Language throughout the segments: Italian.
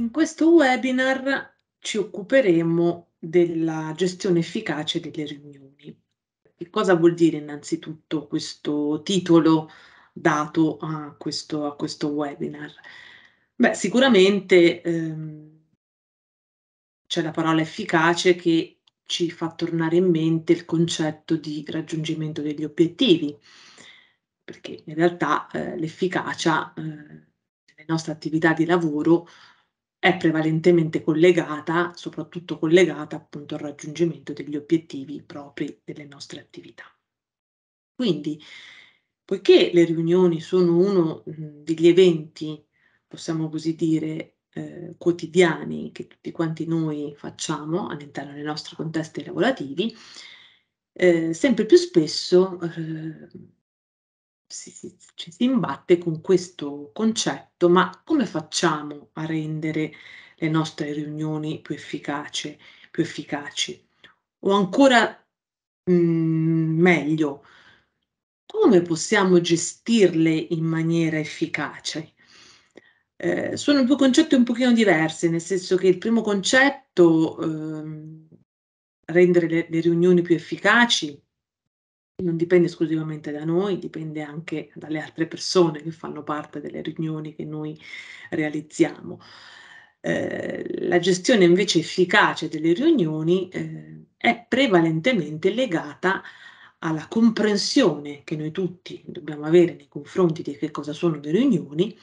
In questo webinar ci occuperemo della gestione efficace delle riunioni. Che cosa vuol dire innanzitutto questo titolo dato a questo, a questo webinar? Beh, sicuramente ehm, c'è la parola efficace che ci fa tornare in mente il concetto di raggiungimento degli obiettivi, perché in realtà eh, l'efficacia eh, nelle nostre attività di lavoro è prevalentemente collegata, soprattutto collegata appunto al raggiungimento degli obiettivi propri delle nostre attività. Quindi, poiché le riunioni sono uno mhmm, degli eventi, possiamo così dire, eh, quotidiani che tutti quanti noi facciamo all'interno dei nostri contesti lavorativi, eh, sempre più spesso eh, si si ci si imbatte con questo concetto, ma come facciamo a rendere le nostre riunioni più efficace più efficaci? O ancora mhmm, meglio, come possiamo gestirle in maniera efficace? Ehm, sono due concetti un pochino diversi, nel senso che il primo concetto, uhm, rendere le le riunioni più efficaci non dipende esclusivamente da noi, dipende anche dalle altre persone che fanno parte delle riunioni che noi realizziamo. Eh, la gestione invece efficace delle riunioni eh, è prevalentemente legata alla comprensione che noi tutti dobbiamo avere nei confronti di che cosa sono le riunioni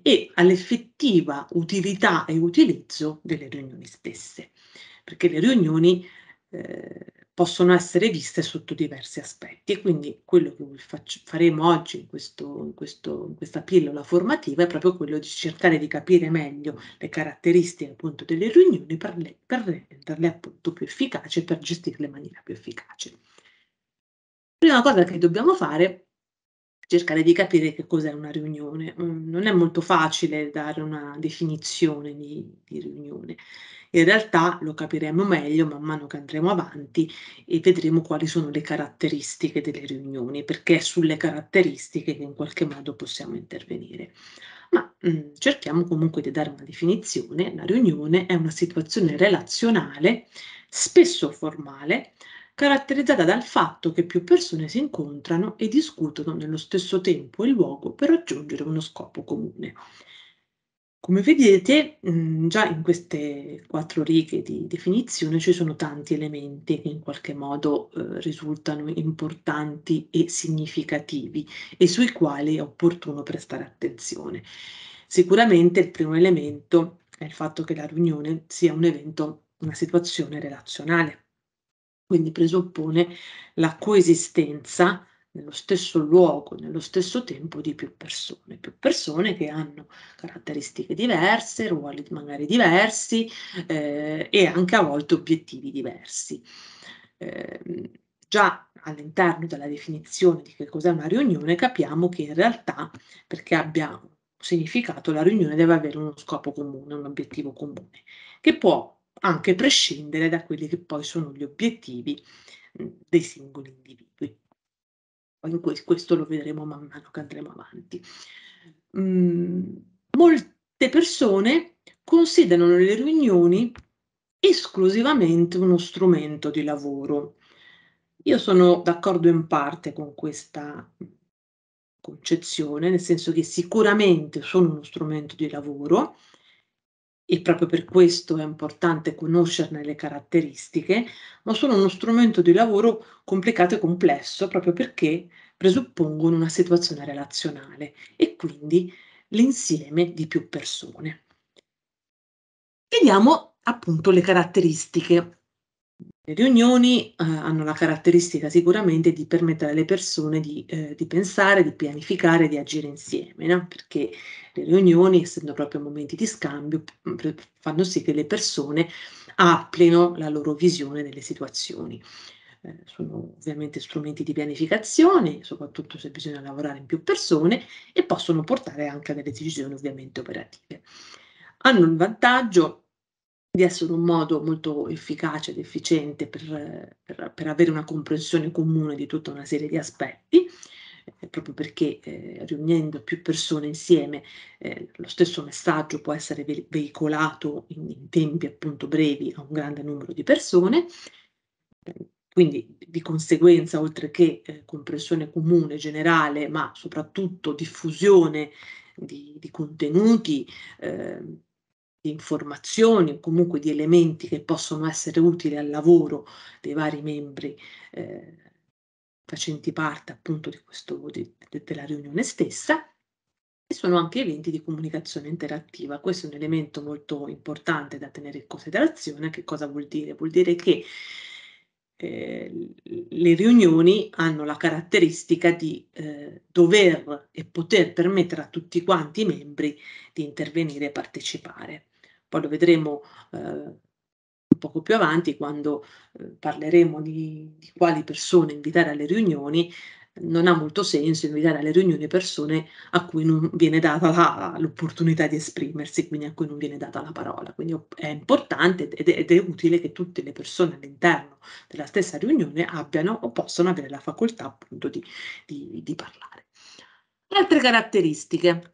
e all'effettiva utilità e utilizzo delle riunioni stesse, perché le riunioni eh, possono essere viste sotto diversi aspetti. Quindi quello che faccio, faremo oggi in, questo, in, questo, in, questa pillola formativa è proprio quello di cercare di capire meglio le caratteristiche appunto delle riunioni per, le, per renderle appunto più efficaci e per gestirle in maniera più efficace. Prima cosa che dobbiamo fare cercare di capire che cos'è una riunione. Mm, non è molto facile dare una definizione di, di riunione. In realtà lo capiremo meglio man mano che andremo avanti e vedremo quali sono le caratteristiche delle riunioni, perché è sulle caratteristiche che in qualche modo possiamo intervenire. Ma mh, mm, cerchiamo comunque di dare una definizione. La riunione è una situazione relazionale, spesso formale, caratterizzata dal fatto che più persone si incontrano e discutono nello stesso tempo e luogo per raggiungere uno scopo comune. Come vedete, mm, già in queste quattro righe di definizione ci sono tanti elementi che in qualche modo eh, risultano importanti e significativi e sui quali è opportuno prestare attenzione. Sicuramente il primo elemento è il fatto che la riunione sia un evento, una situazione relazionale quindi presuppone la coesistenza nello stesso luogo, nello stesso tempo di più persone, più persone che hanno caratteristiche diverse, ruoli magari diversi eh, e anche a volte obiettivi diversi. Eh, già all'interno della definizione di che cos'è una riunione capiamo che in realtà perché abbia significato la riunione deve avere uno scopo comune, un obiettivo comune, che può anche prescindere da quelli che poi sono gli obiettivi dei singoli individui. In questo lo vedremo man mano che andremo avanti. molte persone considerano le riunioni esclusivamente uno strumento di lavoro. Io sono d'accordo in parte con questa concezione, nel senso che sicuramente sono uno strumento di lavoro, e proprio per questo è importante conoscerne le caratteristiche, ma sono uno strumento di lavoro complicato e complesso proprio perché presuppongono una situazione relazionale e quindi l'insieme di più persone. Vediamo appunto le caratteristiche le riunioni eh, hanno la caratteristica sicuramente di permettere alle persone di, eh, di pensare, di pianificare, di agire insieme, no? perché le riunioni, essendo proprio momenti di scambio, mm, fanno sì che le persone applichino la loro visione delle situazioni. Eh, sono ovviamente strumenti di pianificazione, soprattutto se bisogna lavorare in più persone, e possono portare anche a delle decisioni ovviamente operative. Hanno il vantaggio di essere un modo molto efficace ed efficiente per, per, per, avere una comprensione comune di tutta una serie di aspetti, eh, proprio perché eh, riunendo più persone insieme eh, lo stesso messaggio può essere ve- veicolato in, in, tempi appunto brevi a un grande numero di persone. Quindi di conseguenza, oltre che eh, comprensione comune, generale, ma soprattutto diffusione di, di contenuti, ehm, di informazioni o comunque di elementi che possono essere utili al lavoro dei vari membri eh, facenti parte appunto di questo, di, de, della riunione stessa e sono anche eventi di comunicazione interattiva. Questo è un elemento molto importante da tenere in considerazione. Che cosa vuol dire? Vuol dire che eh, le riunioni hanno la caratteristica di eh, dover e poter permettere a tutti quanti i membri di intervenire e partecipare poi lo vedremo eh, poco più avanti quando eh, parleremo di, di, quali persone invitare alle riunioni, non ha molto senso invitare alle riunioni persone a cui non viene data la, l'opportunità di esprimersi, quindi a cui non viene data la parola. Quindi è importante ed è, ed è utile che tutte le persone all'interno della stessa riunione abbiano o possano avere la facoltà appunto di, di, di parlare. Altre caratteristiche.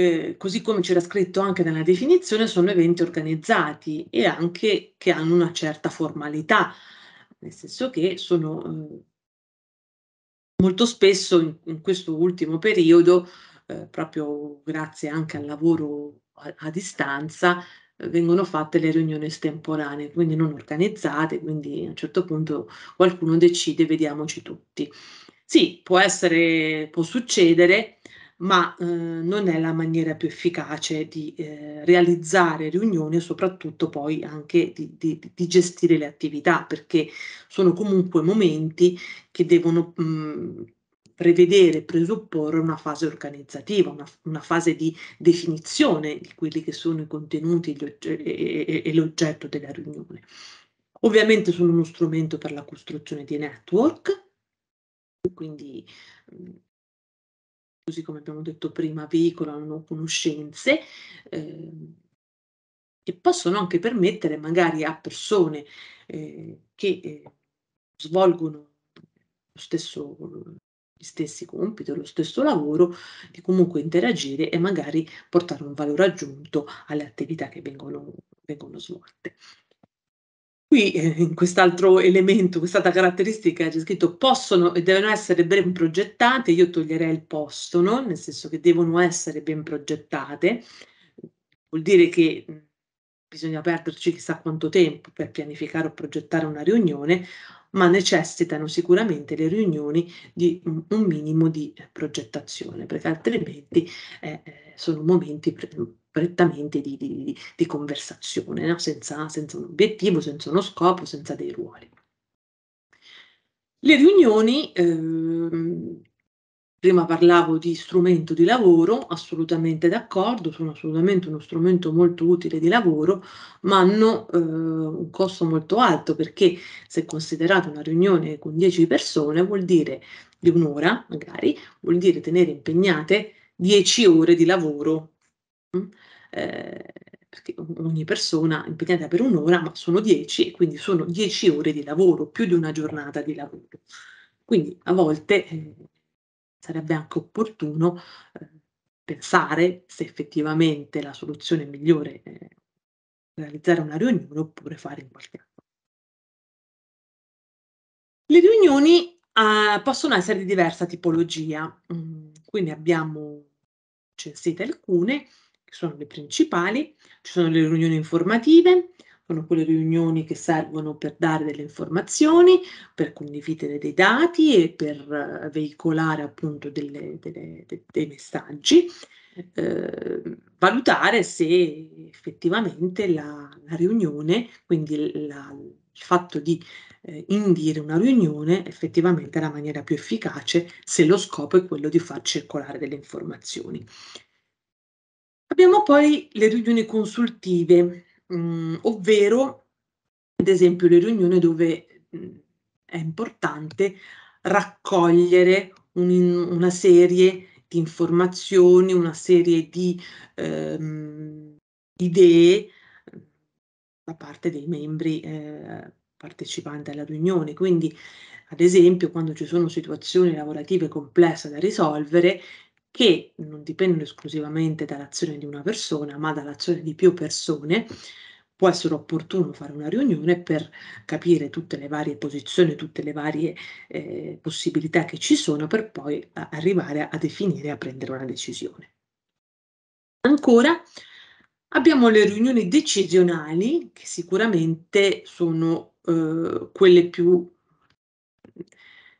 Eh, così come c'era scritto anche nella definizione, sono eventi organizzati e anche che hanno una certa formalità, nel senso che sono eh, molto spesso in, in, questo ultimo periodo, eh, proprio grazie anche al lavoro a, a distanza, vengono fatte le riunioni estemporanee, quindi non organizzate, quindi a un certo punto qualcuno decide vediamoci tutti. Sì, può essere, può succedere, ma eh, non è la maniera più efficace di eh, realizzare riunioni e soprattutto poi anche di, di, di, gestire le attività, perché sono comunque momenti che devono mh, mm, prevedere, presupporre una fase organizzativa, una, una, fase di definizione di quelli che sono i contenuti e, e, e l'oggetto della riunione. Ovviamente sono uno strumento per la costruzione di network, quindi mh, mm, così come abbiamo detto prima, veicolano conoscenze eh, che possono anche permettere magari a persone eh, che eh, svolgono lo stesso, gli stessi compiti, lo stesso lavoro, di comunque interagire e magari portare un valore aggiunto alle attività che vengono, vengono svolte. Qui eh, in quest'altro elemento, quest'altra caratteristica c'è scritto possono e devono essere ben progettate, io toglierei il possono, nel senso che devono essere ben progettate, vuol dire che bisogna perderci chissà quanto tempo per pianificare o progettare una riunione, ma necessitano sicuramente le riunioni di un, minimo di progettazione, perché altrimenti eh, eh sono momenti prettamente di, di, di conversazione, no? senza, senza un obiettivo, senza uno scopo, senza dei ruoli. Le riunioni eh, Prima parlavo di strumento di lavoro, assolutamente d'accordo, sono assolutamente uno strumento molto utile di lavoro, ma hanno eh, un costo molto alto perché se considerate una riunione con 10 persone vuol dire di un'ora, magari, vuol dire tenere impegnate 10 ore di lavoro. Mm? Eh, perché ogni persona impegnata per un'ora, ma sono 10, quindi sono 10 ore di lavoro, più di una giornata di lavoro. Quindi a volte eh, sarebbe anche opportuno ehm, pensare se effettivamente la soluzione migliore è eh, realizzare una riunione oppure fare in qualche altro. Le riunioni eh, possono essere di diversa tipologia, mm, quindi abbiamo censite alcune, che sono le principali, ci sono le riunioni informative, sono quelle riunioni che servono per dare delle informazioni, per condividere dei dati e per eh, veicolare appunto delle, delle, de, dei messaggi, eh, valutare se effettivamente la, la riunione, quindi la, il fatto di eh, indire una riunione effettivamente è la maniera più efficace se lo scopo è quello di far circolare delle informazioni. Abbiamo poi le riunioni consultive, mh, mm, ovvero ad esempio le riunioni dove mh, mm, è importante raccogliere un, una serie di informazioni, una serie di ehm, idee mm, da parte dei membri eh, partecipanti alla riunione. Quindi, ad esempio, quando ci sono situazioni lavorative complesse da risolvere, che non dipendono esclusivamente dall'azione di una persona, ma dall'azione di più persone. Può essere opportuno fare una riunione per capire tutte le varie posizioni, tutte le varie eh, possibilità che ci sono per poi a, eh, arrivare a, a definire e a prendere una decisione. Ancora abbiamo le riunioni decisionali che sicuramente sono eh, quelle più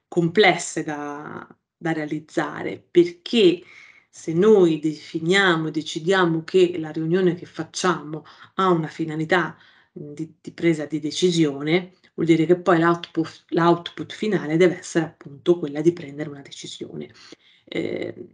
complesse da, da realizzare, perché se noi definiamo, e decidiamo che la riunione che facciamo ha una finalità di, di presa di decisione, vuol dire che poi l'output, l'output, finale deve essere appunto quella di prendere una decisione. Eh,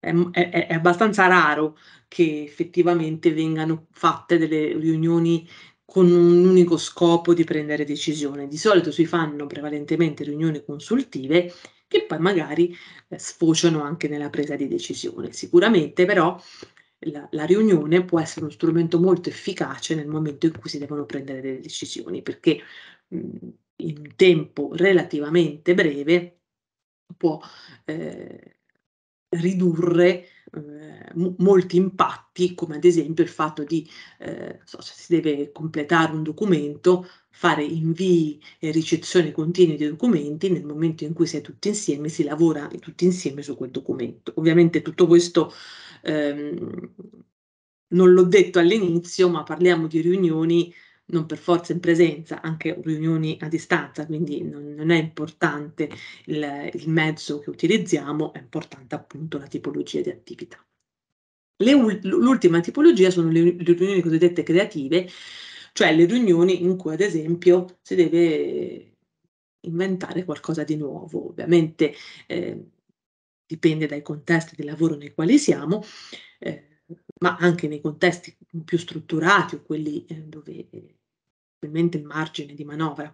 è, è, è, abbastanza raro che effettivamente vengano fatte delle riunioni con un unico scopo di prendere decisione. Di solito si fanno prevalentemente riunioni consultive che poi magari eh, sfociano anche nella presa di decisione. Sicuramente però la, la, riunione può essere uno strumento molto efficace nel momento in cui si devono prendere delle decisioni, perché mh, mm, in tempo relativamente breve può eh, ridurre eh, molti impatti, come ad esempio il fatto di, eh, so, se si deve completare un documento, fare invii e ricezioni continue di documenti, nel momento in cui si è tutti insieme, si lavora tutti insieme su quel documento. Ovviamente tutto questo ehm, non l'ho detto all'inizio, ma parliamo di riunioni non per forza in presenza, anche riunioni a distanza, quindi non, non è importante il, il mezzo che utilizziamo, è importante appunto la tipologia di attività. L'ultima tipologia sono le, le riunioni cosiddette creative, cioè le riunioni in cui ad esempio si deve inventare qualcosa di nuovo. Ovviamente eh, dipende dai contesti di lavoro nei quali siamo, eh, ma anche nei contesti più strutturati o quelli eh, dove probabilmente il margine di manovra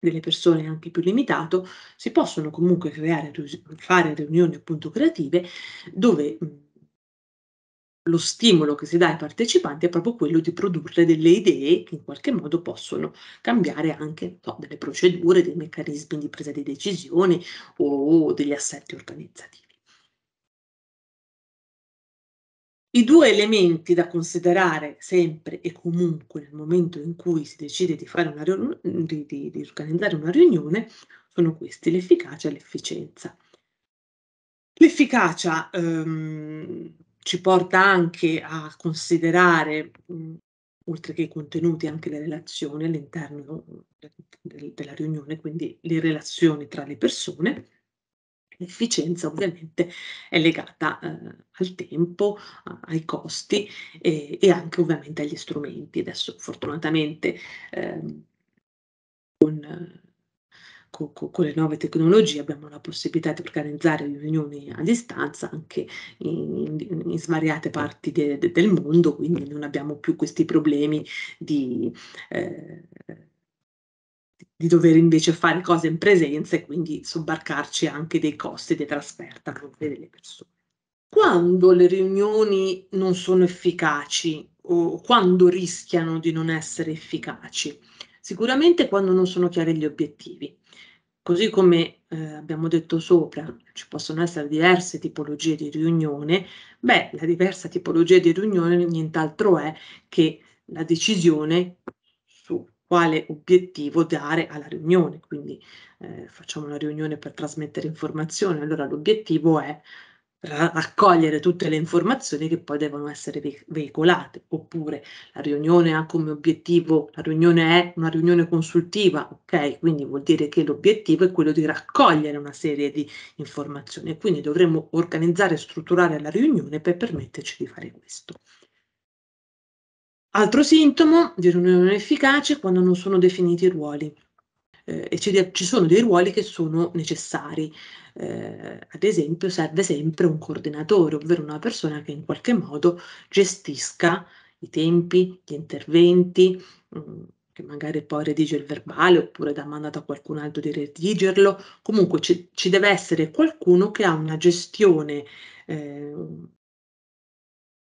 delle persone è anche più limitato, si possono comunque creare, fare riunioni appunto creative dove lo stimolo che si dà ai partecipanti è proprio quello di produrre delle idee che in qualche modo possono cambiare anche no, delle procedure, dei meccanismi di presa di decisione o degli assetti organizzativi. I due elementi da considerare sempre e comunque nel momento in cui si decide di, una di, di, di organizzare una riunione sono questi, l'efficacia e l'efficienza. L'efficacia ehm, ci porta anche a considerare, mh, oltre che i contenuti, anche le relazioni all'interno della riunione, quindi le relazioni tra le persone L'efficienza ovviamente è legata eh, al tempo, ai costi e, e, anche ovviamente agli strumenti. Adesso fortunatamente eh, con, con, con, le nuove tecnologie abbiamo la possibilità di organizzare riunioni a distanza anche in, in, in svariate parti de, de, del mondo, quindi non abbiamo più questi problemi di... Eh, di dover invece fare cose in presenza e quindi sobbarcarci anche dei costi di trasferta per le persone. Quando le riunioni non sono efficaci o quando rischiano di non essere efficaci? Sicuramente quando non sono chiari gli obiettivi. Così come eh, abbiamo detto sopra, ci possono essere diverse tipologie di riunione, beh, la diversa tipologia di riunione nient'altro è che la decisione quale obiettivo dare alla riunione. Quindi eh, facciamo una riunione per trasmettere informazioni, allora l'obiettivo è raccogliere tutte le informazioni che poi devono essere veicolate, oppure la riunione ha come obiettivo, la riunione è una riunione consultiva, ok? Quindi vuol dire che l'obiettivo è quello di raccogliere una serie di informazioni, quindi dovremmo organizzare e strutturare la riunione per permetterci di fare questo. Altro sintomo di un'unione efficace è quando non sono definiti i ruoli. Eh, e ci, ci, sono dei ruoli che sono necessari. Eh, ad esempio, serve sempre un coordinatore, ovvero una persona che in qualche modo gestisca i tempi, gli interventi, mh, mm, che magari poi redige il verbale oppure dà mandato a qualcun altro di redigerlo. Comunque ci, ci deve essere qualcuno che ha una gestione, eh,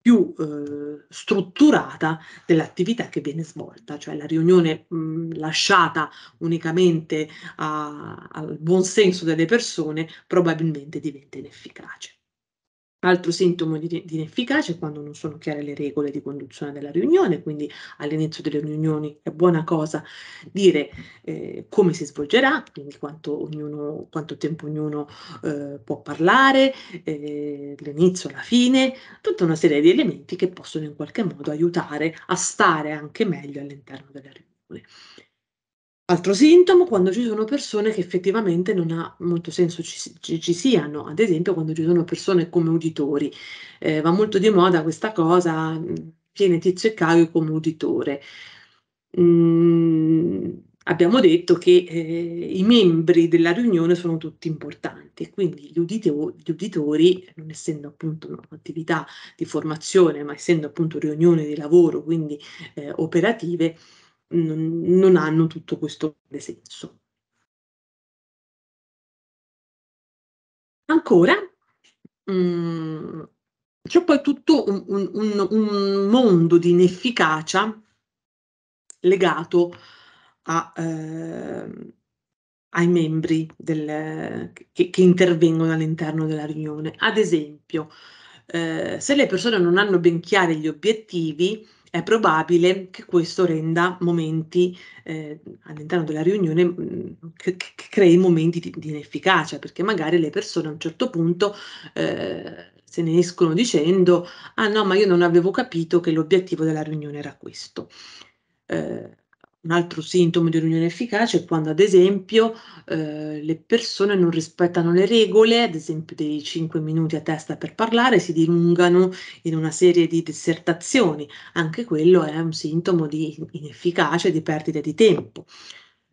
più eh, strutturata dell'attività che viene svolta, cioè la riunione mh, lasciata unicamente a, al buon senso delle persone probabilmente diventa inefficace. Altro sintomo di, di inefficacia è quando non sono chiare le regole di conduzione della riunione, quindi all'inizio delle riunioni è buona cosa dire eh, come si svolgerà, quindi quanto, ognuno, quanto tempo ognuno eh, può parlare, eh, l'inizio, la fine, tutta una serie di elementi che possono in qualche modo aiutare a stare anche meglio all'interno della riunione. Altro sintomo quando ci sono persone che effettivamente non ha molto senso ci, ci, ci siano, ad esempio quando ci sono persone come uditori, eh, va molto di moda questa cosa, mm, viene tizio e caio come uditore. Mm, abbiamo detto che eh, i membri della riunione sono tutti importanti, quindi gli, udito- gli uditori, non essendo appunto un'attività di formazione, ma essendo appunto riunioni di lavoro, quindi eh, operative, non hanno tutto questo senso. Ancora, mh, mm, c'è poi tutto un, un, un, mondo di inefficacia legato a, eh, ai membri del, che, che, intervengono all'interno della riunione. Ad esempio, eh, se le persone non hanno ben chiari gli obiettivi, è probabile che questo renda momenti eh, all'interno della riunione, mh, mm, che, che, crei momenti di, di, inefficacia, perché magari le persone a un certo punto eh, se ne escono dicendo ah no, ma io non avevo capito che l'obiettivo della riunione era questo. Eh, un altro sintomo di un'unione efficace è quando, ad esempio, eh, le persone non rispettano le regole, ad esempio dei 5 minuti a testa per parlare, si dilungano in una serie di dissertazioni. Anche quello è un sintomo di inefficacia, di perdita di tempo.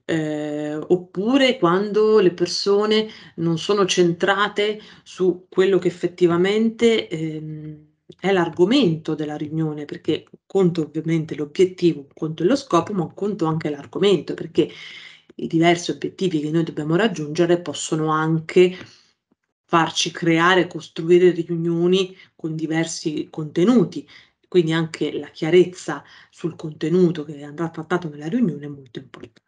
Eh, oppure quando le persone non sono centrate su quello che effettivamente... Ehm, è l'argomento della riunione, perché conto ovviamente l'obiettivo, conto lo scopo, ma conto anche l'argomento, perché i diversi obiettivi che noi dobbiamo raggiungere possono anche farci creare, e costruire riunioni con diversi contenuti, quindi anche la chiarezza sul contenuto che andrà trattato nella riunione è molto importante.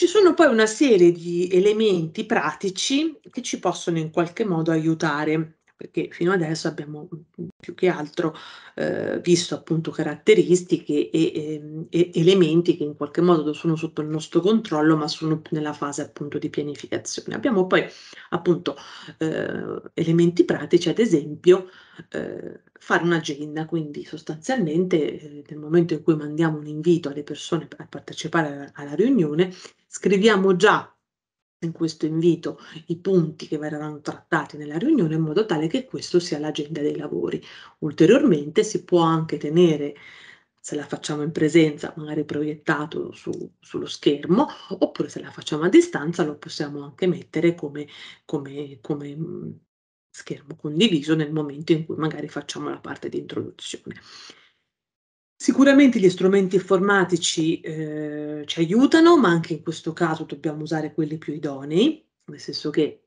Ci sono poi una serie di elementi pratici che ci possono in qualche modo aiutare, perché fino adesso abbiamo mm, più che altro eh, visto appunto caratteristiche e, e, ehm, e, elementi che in qualche modo sono sotto il nostro controllo, ma sono nella fase appunto di pianificazione. Abbiamo poi appunto eh, elementi pratici, ad esempio eh, fare un'agenda, quindi sostanzialmente eh, nel momento in cui mandiamo un invito alle persone a partecipare alla, alla riunione, Scriviamo già in questo invito i punti che verranno trattati nella riunione in modo tale che questo sia l'agenda dei lavori. Ulteriormente si può anche tenere, se la facciamo in presenza, magari proiettato su, sullo schermo, oppure se la facciamo a distanza lo possiamo anche mettere come, come, come mm, schermo condiviso nel momento in cui magari facciamo la parte di introduzione. Sicuramente gli strumenti informatici eh, ci aiutano, ma anche in questo caso dobbiamo usare quelli più idonei, nel senso che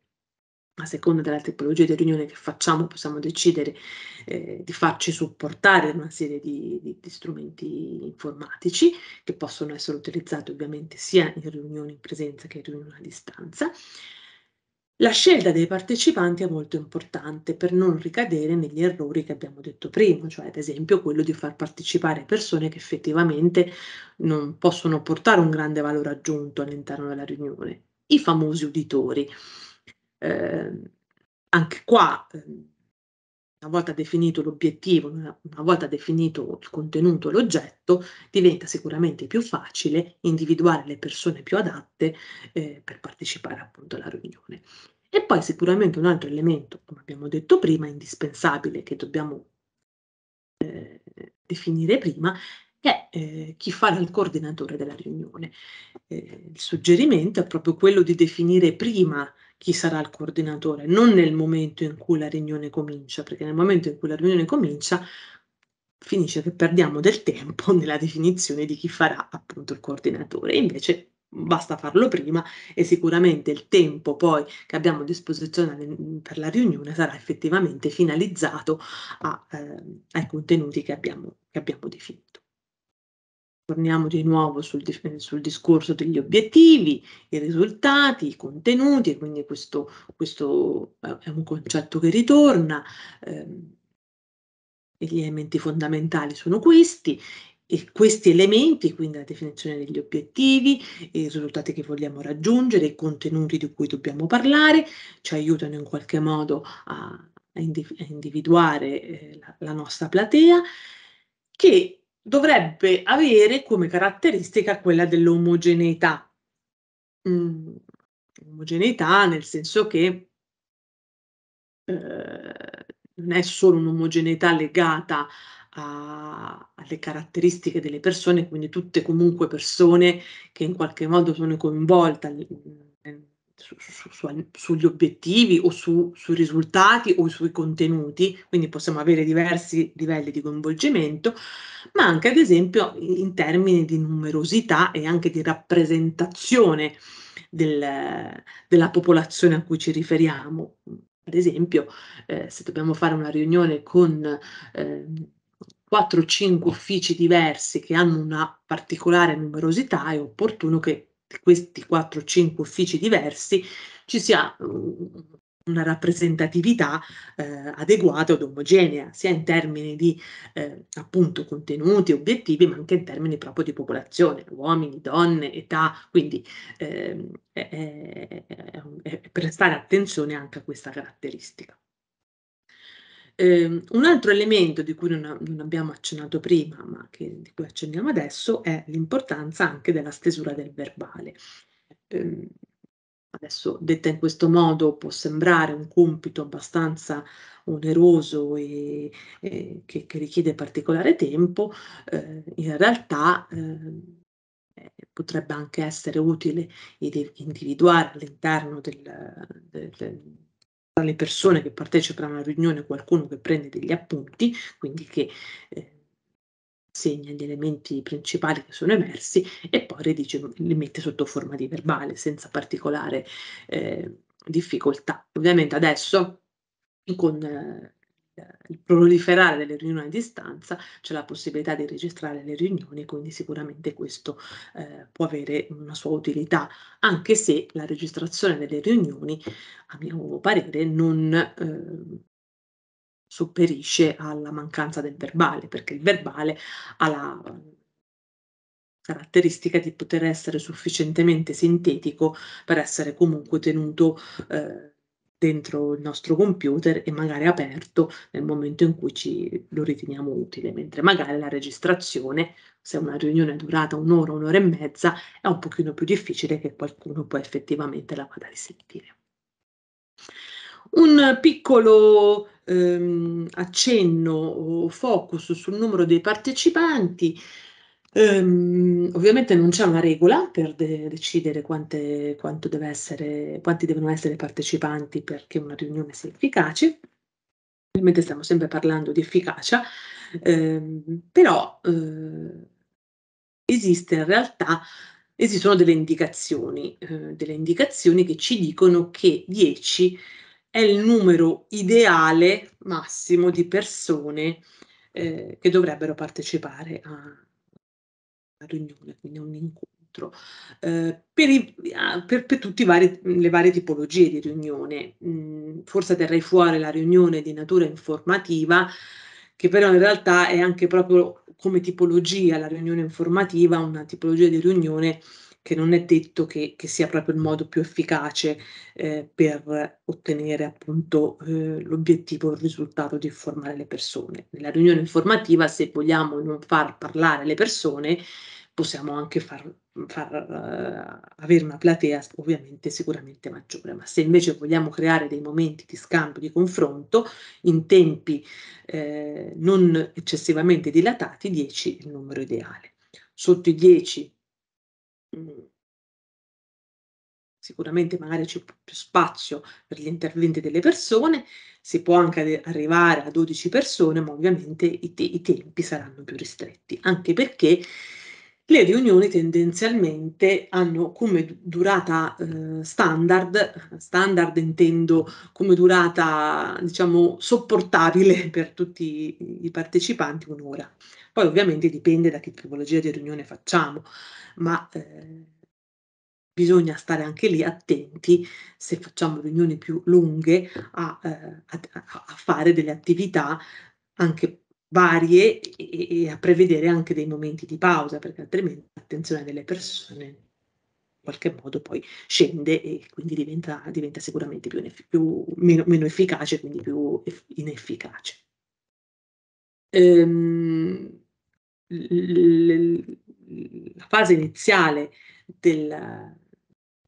a seconda della tipologia di riunione che facciamo possiamo decidere eh, di farci supportare da una serie di, di, di, strumenti informatici che possono essere utilizzati ovviamente sia in riunioni in presenza che in riunioni a distanza. La scelta dei partecipanti è molto importante per non ricadere negli errori che abbiamo detto prima, cioè ad esempio quello di far partecipare persone che effettivamente non possono portare un grande valore aggiunto all'interno della riunione, i famosi uditori. Eh, anche qua, ehm, una volta definito l'obiettivo, una, volta definito il contenuto, l'oggetto, diventa sicuramente più facile individuare le persone più adatte eh, per partecipare appunto alla riunione. E poi sicuramente un altro elemento, come abbiamo detto prima, indispensabile, che dobbiamo eh, definire prima, è eh, chi farà il coordinatore della riunione. Eh, il suggerimento è proprio quello di definire prima chi sarà il coordinatore, non nel momento in cui la riunione comincia, perché nel momento in cui la riunione comincia finisce che perdiamo del tempo nella definizione di chi farà appunto il coordinatore. Invece basta farlo prima e sicuramente il tempo poi che abbiamo a disposizione per la riunione sarà effettivamente finalizzato a, eh, ai contenuti che abbiamo, che abbiamo, definito. Torniamo di nuovo sul, sul, discorso degli obiettivi, i risultati, i contenuti, quindi questo, questo eh, è un concetto che ritorna. Eh, gli elementi fondamentali sono questi e questi elementi, quindi la definizione degli obiettivi, i risultati che vogliamo raggiungere, i contenuti di cui dobbiamo parlare, ci aiutano in qualche modo a, a individuare eh, la, la nostra platea, che dovrebbe avere come caratteristica quella dell'omogeneità. Mm, omogeneità nel senso che eh, non è solo un'omogeneità legata a, alle caratteristiche delle persone, quindi tutte comunque persone che in qualche modo sono coinvolte su, su, su, sugli obiettivi o sui risultati o sui contenuti, quindi possiamo avere diversi livelli di coinvolgimento, ma anche ad esempio in termini di numerosità e anche di rappresentazione del, della popolazione a cui ci riferiamo. Ad esempio, eh, se dobbiamo fare una riunione con eh, 4-5 uffici diversi che hanno una particolare numerosità, è opportuno che di questi 4-5 uffici diversi ci sia mm, una rappresentatività eh, adeguata ed omogenea, sia in termini di eh, appunto contenuti, obiettivi, ma anche in termini proprio di popolazione, uomini, donne, età, quindi eh, prestare attenzione anche a questa caratteristica. Eh, un altro elemento di cui non, non, abbiamo accennato prima, ma che, di cui accenniamo adesso, è l'importanza anche della stesura del verbale. Eh, adesso detta in questo modo può sembrare un compito abbastanza oneroso e, e che, che, richiede particolare tempo, eh, in realtà eh, eh, potrebbe anche essere utile individuare all'interno del, del, del tra le persone che partecipano alla riunione qualcuno che prende degli appunti, quindi che eh, segna gli elementi principali che sono emersi e poi ridice, li mette sotto forma di verbale senza particolare eh, difficoltà. Ovviamente adesso con eh, il proliferare delle riunioni a distanza, c'è la possibilità di registrare le riunioni, quindi sicuramente questo eh, può avere una sua utilità, anche se la registrazione delle riunioni, a mio parere, non eh, sopperisce alla mancanza del verbale, perché il verbale ha la caratteristica di poter essere sufficientemente sintetico per essere comunque tenuto eh, dentro il nostro computer e magari aperto nel momento in cui ci, lo riteniamo utile, mentre magari la registrazione, se una riunione è durata un'ora, un'ora e mezza, è un pochino più difficile che qualcuno poi effettivamente la vada a risentire. Un piccolo ehm, accenno o focus sul numero dei partecipanti. Um, ovviamente non c'è una regola per de- decidere quante, deve essere, quanti devono essere partecipanti perché una riunione sia efficace, ovviamente stiamo sempre parlando di efficacia, um, però uh, esiste in realtà, esistono delle indicazioni, uh, delle indicazioni che ci dicono che 10 è il numero ideale massimo di persone eh, che dovrebbero partecipare a riunione, quindi un incontro, eh, per, i, ah, per, per tutte le varie tipologie di riunione. Mm, forse terrei fuori la riunione di natura informativa, che però in realtà è anche proprio come tipologia, la riunione informativa, una tipologia di riunione che non è detto che, che sia proprio il modo più efficace eh, per ottenere appunto eh, l'obiettivo, il risultato di informare le persone. Nella riunione informativa, se vogliamo non far parlare le persone, possiamo anche far, far uh, avere una platea ovviamente sicuramente maggiore, ma se invece vogliamo creare dei momenti di scambio, di confronto in tempi eh, non eccessivamente dilatati, 10 è il numero ideale. Sotto i 10 Sicuramente magari c'è più spazio per gli interventi delle persone, si può anche arrivare a 12 persone, ma ovviamente i te i tempi saranno più ristretti, anche perché le riunioni tendenzialmente hanno come durata, uhm, standard standard intendo come durata, diciamo, sopportabile per tutti i partecipanti, un'ora. ora. Poi ovviamente dipende da che tipologia di riunione facciamo, ma eh, bisogna stare anche lì attenti, se facciamo riunioni più lunghe, a, eh, a, a fare delle attività anche varie e, e, a prevedere anche dei momenti di pausa, perché altrimenti l'attenzione delle persone in qualche modo poi scende e quindi diventa, diventa sicuramente più, più meno, meno, efficace, quindi più inefficace. Ehm, la fase iniziale del,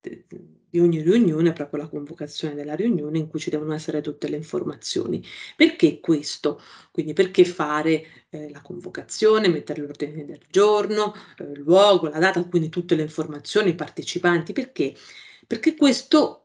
de, di ogni riunione è proprio la convocazione della riunione in cui ci devono essere tutte le informazioni. Perché questo? Quindi perché fare eh, la convocazione, mettere l'ordine del giorno, eh, il eh, luogo, la data, quindi tutte le informazioni, i partecipanti, perché? Perché questo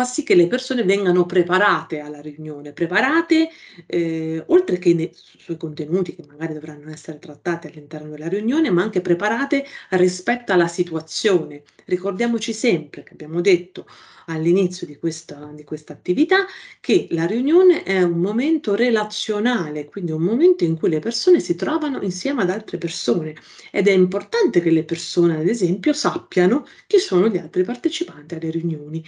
fa sì che le persone vengano preparate alla riunione, preparate eh, oltre che nei, sui contenuti che magari dovranno essere trattati all'interno della riunione, ma anche preparate rispetto alla situazione. Ricordiamoci sempre che abbiamo detto all'inizio di questa, di questa attività che la riunione è un momento relazionale, quindi un momento in cui le persone si trovano insieme ad altre persone ed è importante che le persone, ad esempio, sappiano chi sono gli altri partecipanti alle riunioni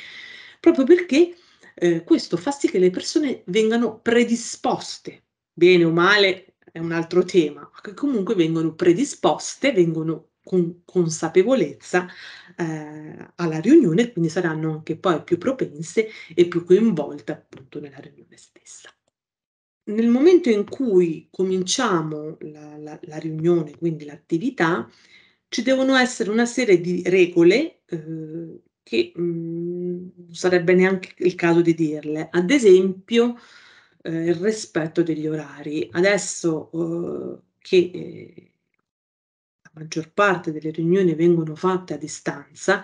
proprio perché eh, questo fa sì che le persone vengano predisposte, bene o male è un altro tema, ma che comunque vengono predisposte, vengono con consapevolezza eh, alla riunione, quindi saranno anche poi più propense e più coinvolte appunto nella riunione stessa. Nel momento in cui cominciamo la, la, la riunione, quindi l'attività, ci devono essere una serie di regole eh, che non mm, sarebbe neanche il caso di dirle. Ad esempio, eh, il rispetto degli orari. Adesso eh, che eh, la maggior parte delle riunioni vengono fatte a distanza,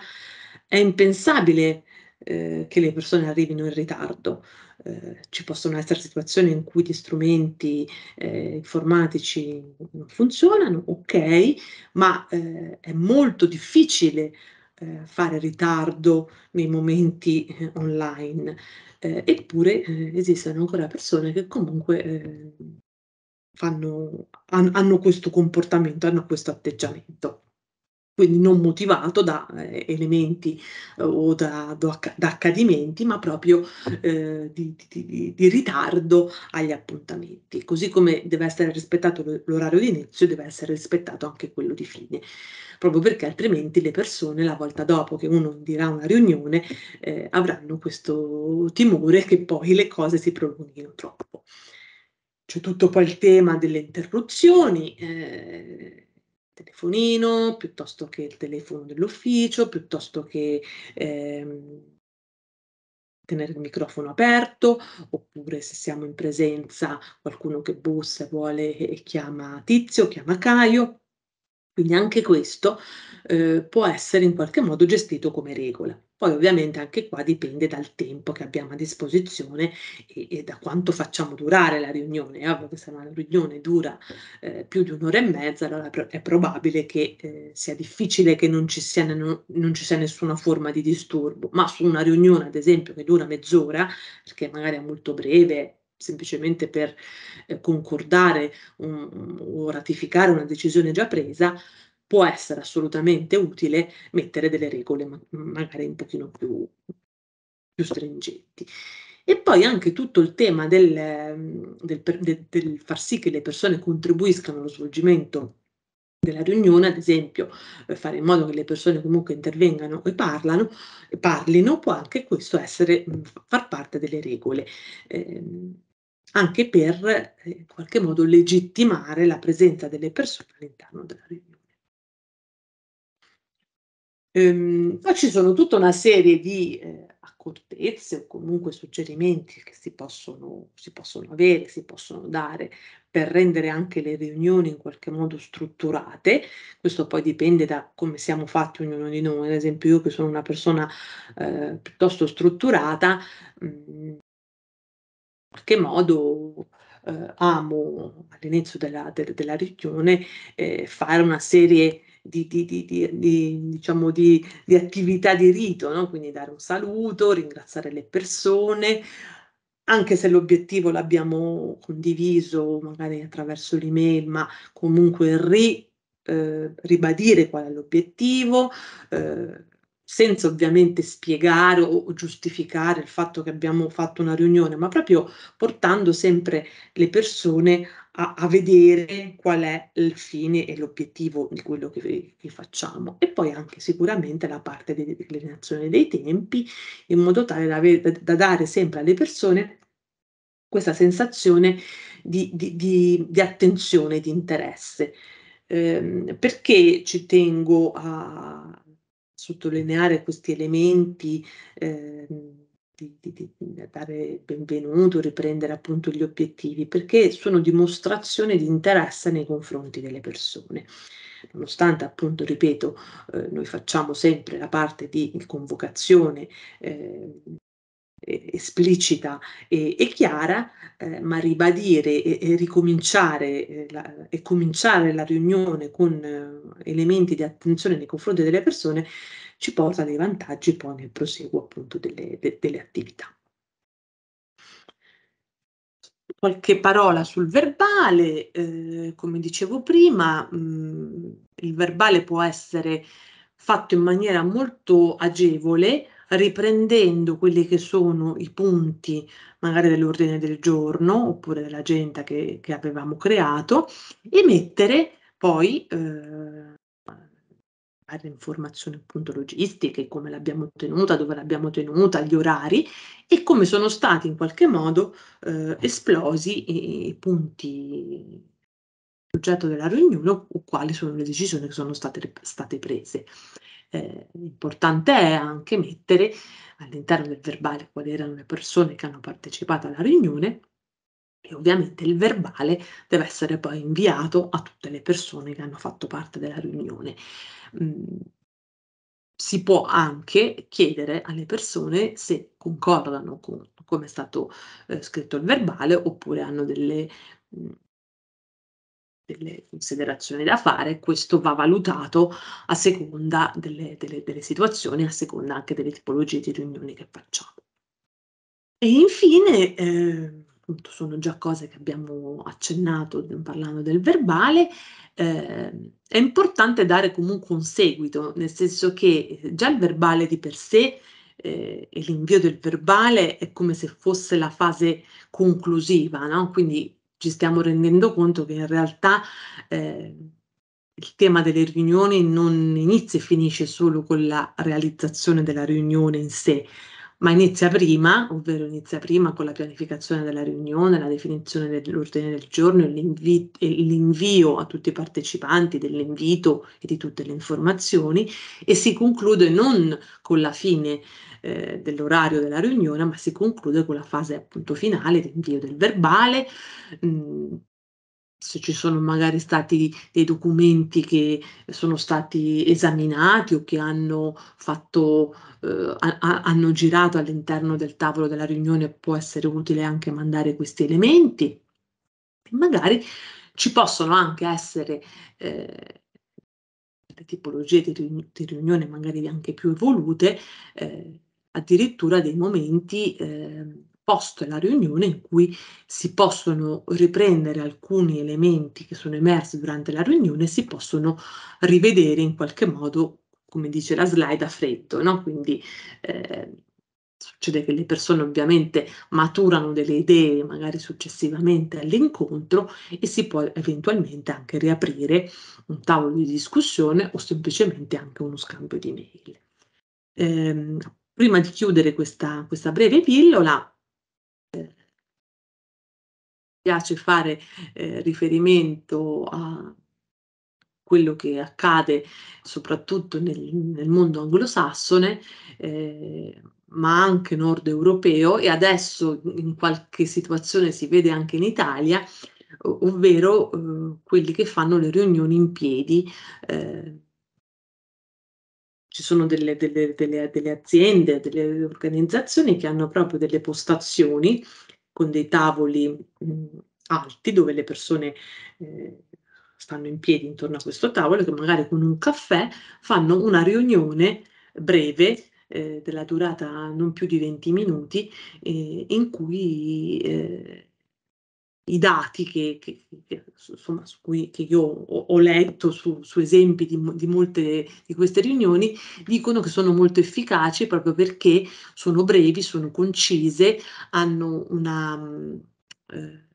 è impensabile eh, che le persone arrivino in ritardo. Eh, ci possono essere situazioni in cui gli strumenti eh, informatici non funzionano, ok, ma eh, è molto difficile eh, fare ritardo nei momenti eh, online, eh, eppure eh, esistono ancora persone che comunque eh, fanno, han, hanno questo comportamento, hanno questo atteggiamento quindi non motivato da eh, elementi eh, o da, da, da, accadimenti, ma proprio eh, di, di, di, ritardo agli appuntamenti. Così come deve essere rispettato l'orario di inizio, deve essere rispettato anche quello di fine, proprio perché altrimenti le persone, la volta dopo che uno dirà una riunione, eh, avranno questo timore che poi le cose si prolunghino troppo. C'è tutto poi il tema delle interruzioni eh, telefonino, piuttosto che il telefono dell'ufficio, piuttosto che ehm, tenere il microfono aperto, oppure se siamo in presenza qualcuno che bussa e vuole e chiama Tizio, chiama Caio. Quindi anche questo eh, può essere in qualche modo gestito come regola. Poi ovviamente anche qua dipende dal tempo che abbiamo a disposizione e, e da quanto facciamo durare la riunione. È se una riunione dura eh, più di un'ora e mezza, allora è probabile che eh, sia difficile che non ci, sia, non, non ci, sia, nessuna forma di disturbo, ma su una riunione ad esempio che dura mezz'ora, perché magari è molto breve, semplicemente per eh, concordare un, o ratificare una decisione già presa, può essere assolutamente utile mettere delle regole ma- mm, magari un pochino più, più stringenti. E poi anche tutto il tema del, mm, del, del, del, far sì che le persone contribuiscano allo svolgimento della riunione, ad esempio eh, fare in modo che le persone comunque intervengano e parlano, parlino, può anche questo essere, mm, far parte delle regole, eh, anche per eh, in qualche modo legittimare la presenza delle persone all'interno della riunione. Ehm, poi ci sono tutta una serie di eh, accortezze o comunque suggerimenti che si possono, si possono avere, si possono dare per rendere anche le riunioni in qualche modo strutturate. Questo poi dipende da come siamo fatti ognuno di noi. Ad esempio, io che sono una persona eh, piuttosto strutturata, mh, mm, in qualche modo eh, amo all'inizio della, de, della riunione eh, fare una serie di, di, di, diciamo di, attività di rito, no? quindi dare un saluto, ringraziare le persone, anche se l'obiettivo l'abbiamo condiviso magari attraverso l'email, ma comunque ri, eh, ribadire qual è l'obiettivo, eh, senza ovviamente spiegare o giustificare il fatto che abbiamo fatto una riunione, ma proprio portando sempre le persone a, a vedere qual è il fine e l'obiettivo di quello che, che, facciamo. E poi anche sicuramente la parte di declinazione dei tempi, in modo tale da, da dare sempre alle persone questa sensazione di, di, di, di attenzione, di interesse. Eh, perché ci tengo a sottolineare questi elementi, eh, di, di, di, dare benvenuto, riprendere appunto gli obiettivi, perché sono dimostrazione di interesse nei confronti delle persone. Nonostante appunto, ripeto, eh, noi facciamo sempre la parte di convocazione eh, esplicita e, e chiara, eh, ma ribadire e, e ricominciare eh, la, e cominciare la riunione con eh, elementi di attenzione nei confronti delle persone ci porta dei vantaggi poi nel proseguo appunto delle, de, delle attività. Qualche parola sul verbale, eh, come dicevo prima, mh, mm, il verbale può essere fatto in maniera molto agevole, riprendendo quelli che sono i punti magari dell'ordine del giorno oppure dell'agenda che, che avevamo creato e mettere poi eh, informazioni appunto logistiche, come l'abbiamo ottenuta, dove l'abbiamo tenuta, gli orari e come sono stati in qualche modo eh, esplosi i, i punti oggetto della riunione o quali sono le decisioni che sono state, state prese eh, importante è anche mettere all'interno del verbale quali erano le persone che hanno partecipato alla riunione e ovviamente il verbale deve essere poi inviato a tutte le persone che hanno fatto parte della riunione. Mm, si può anche chiedere alle persone se concordano con come è stato eh, scritto il verbale oppure hanno delle mh, mm, delle considerazioni da fare, questo va valutato a seconda delle, delle, delle situazioni, a seconda anche delle tipologie di riunioni che facciamo. E infine, eh, sono già cose che abbiamo accennato parlando del verbale, eh, è importante dare comunque un seguito, nel senso che già il verbale di per sé eh, e l'invio del verbale è come se fosse la fase conclusiva, no? quindi ci stiamo rendendo conto che in realtà eh, il tema delle riunioni non inizia e finisce solo con la realizzazione della riunione in sé, ma inizia prima, ovvero inizia prima con la pianificazione della riunione, la definizione dell'ordine del giorno e, l'invi- l'invio a tutti i partecipanti dell'invito e di tutte le informazioni e si conclude non con la fine eh, dell'orario della riunione, ma si conclude con la fase appunto finale di invio del verbale, mh, mm, se ci sono magari stati dei documenti che sono stati esaminati o che hanno, fatto, eh, a, hanno girato all'interno del tavolo della riunione, può essere utile anche mandare questi elementi. Magari ci possono anche essere eh, tipologie di, riun di, riunione magari anche più evolute, eh, addirittura dei momenti ehm, post la riunione in cui si possono riprendere alcuni elementi che sono emersi durante la riunione e si possono rivedere in qualche modo, come dice la slide, a freddo. No? Quindi eh, succede che le persone ovviamente maturano delle idee magari successivamente all'incontro e si può eventualmente anche riaprire un tavolo di discussione o semplicemente anche uno scambio di mail. Eh, prima di chiudere questa, questa breve pillola, piace fare eh, riferimento a quello che accade soprattutto nel, nel mondo anglosassone, eh, ma anche nord europeo e adesso in qualche situazione si vede anche in Italia, ovvero eh, quelli che fanno le riunioni in piedi. Eh, ci sono delle, delle, delle, delle, aziende, delle organizzazioni che hanno proprio delle postazioni con dei tavoli mh, mm, alti dove le persone eh, stanno in piedi intorno a questo tavolo che magari con un caffè fanno una riunione breve eh, della durata non più di 20 minuti eh, in cui eh, i dati che, che, che, insomma, su cui, che io ho, ho letto su, su esempi di, di, molte di queste riunioni dicono che sono molto efficaci proprio perché sono brevi, sono concise, hanno una, mm, eh,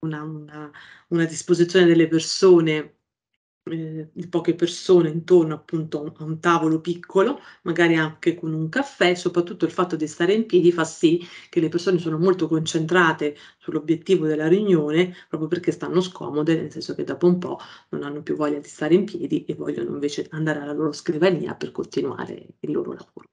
una, una, una disposizione delle persone eh, di poche persone intorno appunto a un tavolo piccolo, magari anche con un caffè, soprattutto il fatto di stare in piedi fa sì che le persone sono molto concentrate sull'obiettivo della riunione proprio perché stanno scomode, nel senso che dopo un po' non hanno più voglia di stare in piedi e vogliono invece andare alla loro scrivania per continuare il loro lavoro.